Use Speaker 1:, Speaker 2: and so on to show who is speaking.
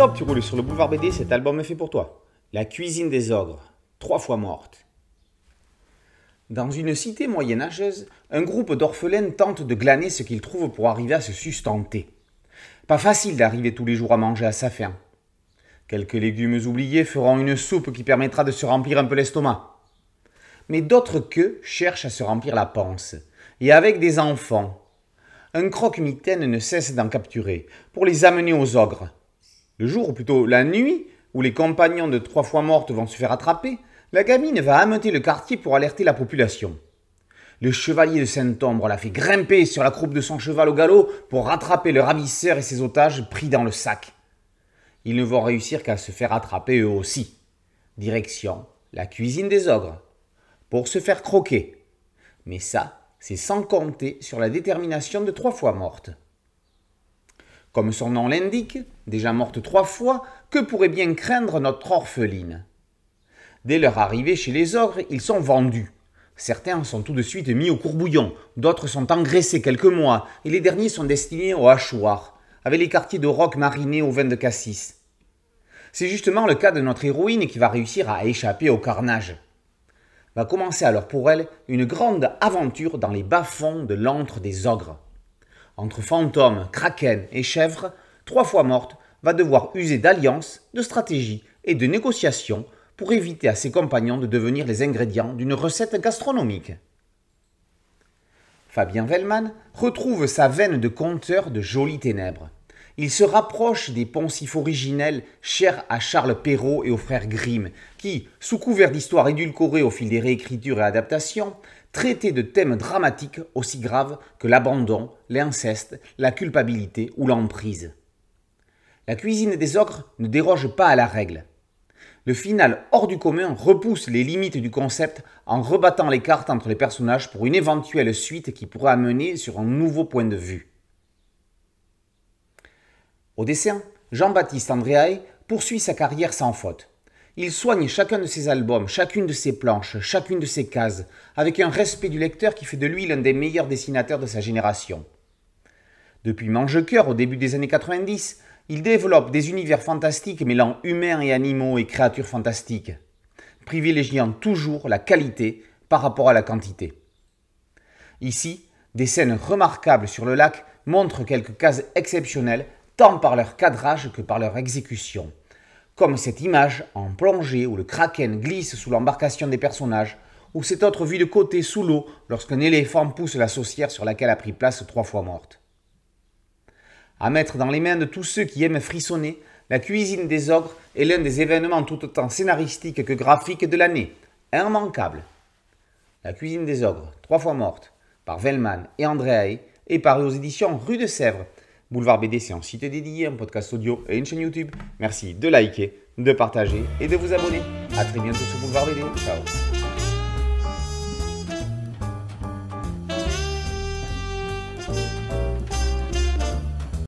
Speaker 1: stop, tu roules sur le boulevard BD, cet album est fait pour toi. La cuisine des ogres, trois fois morte. Dans une cité moyenâgeuse, un groupe d'orphelins tente de glaner ce qu'ils trouvent pour arriver à se sustenter. Pas facile d'arriver tous les jours à manger à sa faim. Quelques légumes oubliés feront une soupe qui permettra de se remplir un peu l'estomac. Mais d'autres que cherchent à se remplir la panse, et avec des enfants. Un croque-mitaine ne cesse d'en capturer, pour les amener aux ogres, le jour, ou plutôt la nuit, où les compagnons de trois fois mortes vont se faire attraper, la gamine va amener le quartier pour alerter la population. Le chevalier de Saint-Ombre la fait grimper sur la croupe de son cheval au galop pour rattraper le ravisseur et ses otages pris dans le sac. Ils ne vont réussir qu'à se faire attraper eux aussi. Direction la cuisine des ogres. Pour se faire croquer. Mais ça, c'est sans compter sur la détermination de trois fois mortes comme son nom l'indique, déjà morte trois fois, que pourrait bien craindre notre orpheline Dès leur arrivée chez les ogres, ils sont vendus. Certains sont tout de suite mis au courbouillon, d'autres sont engraissés quelques mois, et les derniers sont destinés au hachoir, avec les quartiers de roc marinés au vin de cassis. C'est justement le cas de notre héroïne qui va réussir à échapper au carnage. Va commencer alors pour elle une grande aventure dans les bas-fonds de l'antre des ogres entre fantômes, kraken et chèvre, trois fois morte, va devoir user d'alliances, de stratégies et de négociations pour éviter à ses compagnons de devenir les ingrédients d'une recette gastronomique. Fabien Vellman retrouve sa veine de conteur de jolies ténèbres. Il se rapproche des poncifs originels chers à Charles Perrault et aux frères Grimm, qui, sous couvert d'histoires édulcorées au fil des réécritures et adaptations, traité de thèmes dramatiques aussi graves que l'abandon, l'inceste, la culpabilité ou l'emprise. La cuisine des ocres ne déroge pas à la règle. Le final hors du commun repousse les limites du concept en rebattant les cartes entre les personnages pour une éventuelle suite qui pourrait amener sur un nouveau point de vue. Au dessin, Jean-Baptiste Andréae poursuit sa carrière sans faute. Il soigne chacun de ses albums, chacune de ses planches, chacune de ses cases, avec un respect du lecteur qui fait de lui l'un des meilleurs dessinateurs de sa génération. Depuis Mangecoeur, au début des années 90, il développe des univers fantastiques mêlant humains et animaux et créatures fantastiques, privilégiant toujours la qualité par rapport à la quantité. Ici, des scènes remarquables sur le lac montrent quelques cases exceptionnelles, tant par leur cadrage que par leur exécution comme cette image en plongée où le kraken glisse sous l'embarcation des personnages, ou cette autre vue de côté sous l'eau lorsqu'un éléphant pousse la saucière sur laquelle a pris place trois fois morte. À mettre dans les mains de tous ceux qui aiment frissonner, la cuisine des ogres est l'un des événements tout autant scénaristiques que graphiques de l'année, immanquable. La cuisine des ogres, trois fois morte, par Vellman et Andréae, est parue aux éditions Rue de Sèvres Boulevard BD, c'est un site dédié, un podcast audio et une chaîne YouTube. Merci de liker, de partager et de vous abonner. A très bientôt sur Boulevard BD. Ciao